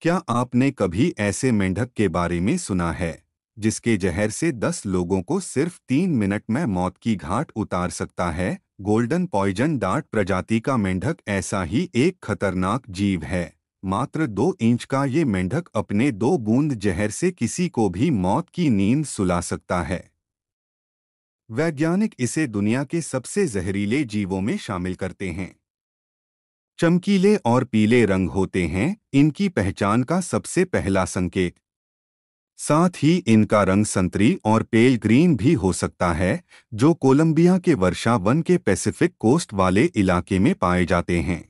क्या आपने कभी ऐसे मेंढक के बारे में सुना है जिसके जहर से दस लोगों को सिर्फ तीन मिनट में मौत की घाट उतार सकता है गोल्डन पॉइजन डार्ट प्रजाति का मेंढक ऐसा ही एक खतरनाक जीव है मात्र दो इंच का ये मेंढक अपने दो बूंद जहर से किसी को भी मौत की नींद सुला सकता है वैज्ञानिक इसे दुनिया के सबसे जहरीले जीवों में शामिल करते हैं चमकीले और पीले रंग होते हैं इनकी पहचान का सबसे पहला संकेत साथ ही इनका रंग संतरी और पेल ग्रीन भी हो सकता है जो कोलंबिया के वर्षा वन के पैसिफिक कोस्ट वाले इलाके में पाए जाते हैं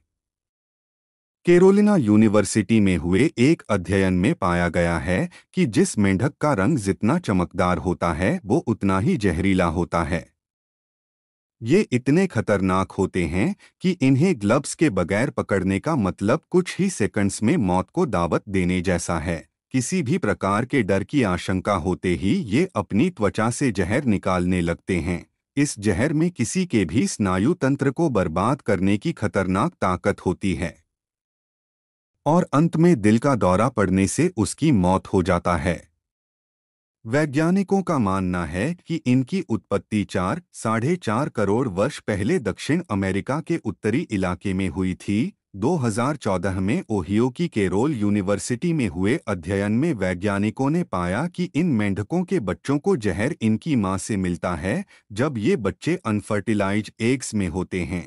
केरोलिना यूनिवर्सिटी में हुए एक अध्ययन में पाया गया है कि जिस मेंढक का रंग जितना चमकदार होता है वो उतना ही जहरीला होता है ये इतने खतरनाक होते हैं कि इन्हें ग्लब्स के बगैर पकड़ने का मतलब कुछ ही सेकंड्स में मौत को दावत देने जैसा है किसी भी प्रकार के डर की आशंका होते ही ये अपनी त्वचा से जहर निकालने लगते हैं इस जहर में किसी के भी स्नायु तंत्र को बर्बाद करने की खतरनाक ताकत होती है और अंत में दिल का दौरा पड़ने से उसकी मौत हो जाता है वैज्ञानिकों का मानना है कि इनकी उत्पत्ति चार साढ़े चार करोड़ वर्ष पहले दक्षिण अमेरिका के उत्तरी इलाके में हुई थी 2014 में ओहियो की केरोल यूनिवर्सिटी में हुए अध्ययन में वैज्ञानिकों ने पाया कि इन मेंढकों के बच्चों को जहर इनकी मां से मिलता है जब ये बच्चे अनफर्टिलाइज एग्स में होते हैं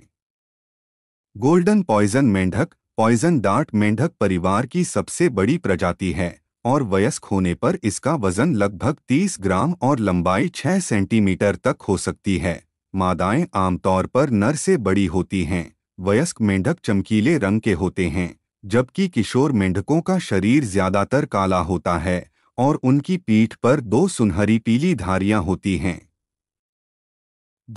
गोल्डन पॉइजन मेंढक पॉइजन डार्ट मेंढक परिवार की सबसे बड़ी प्रजाति है और वयस्क होने पर इसका वजन लगभग 30 ग्राम और लंबाई 6 सेंटीमीटर तक हो सकती है मादाएं आमतौर पर नर से बड़ी होती हैं वयस्क मेंढक चमकीले रंग के होते हैं जबकि किशोर मेंढकों का शरीर ज्यादातर काला होता है और उनकी पीठ पर दो सुनहरी पीली धारियां होती हैं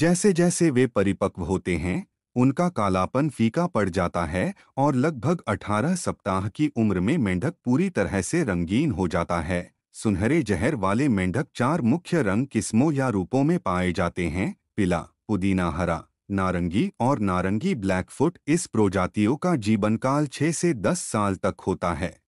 जैसे जैसे वे परिपक्व होते हैं उनका कालापन फीका पड़ जाता है और लगभग 18 सप्ताह की उम्र में मेंढक पूरी तरह से रंगीन हो जाता है सुनहरे जहर वाले मेंढक चार मुख्य रंग किस्मों या रूपों में पाए जाते हैं पिला पुदीना हरा नारंगी और नारंगी ब्लैकफुट इस प्रजातियों का जीवनकाल 6 से 10 साल तक होता है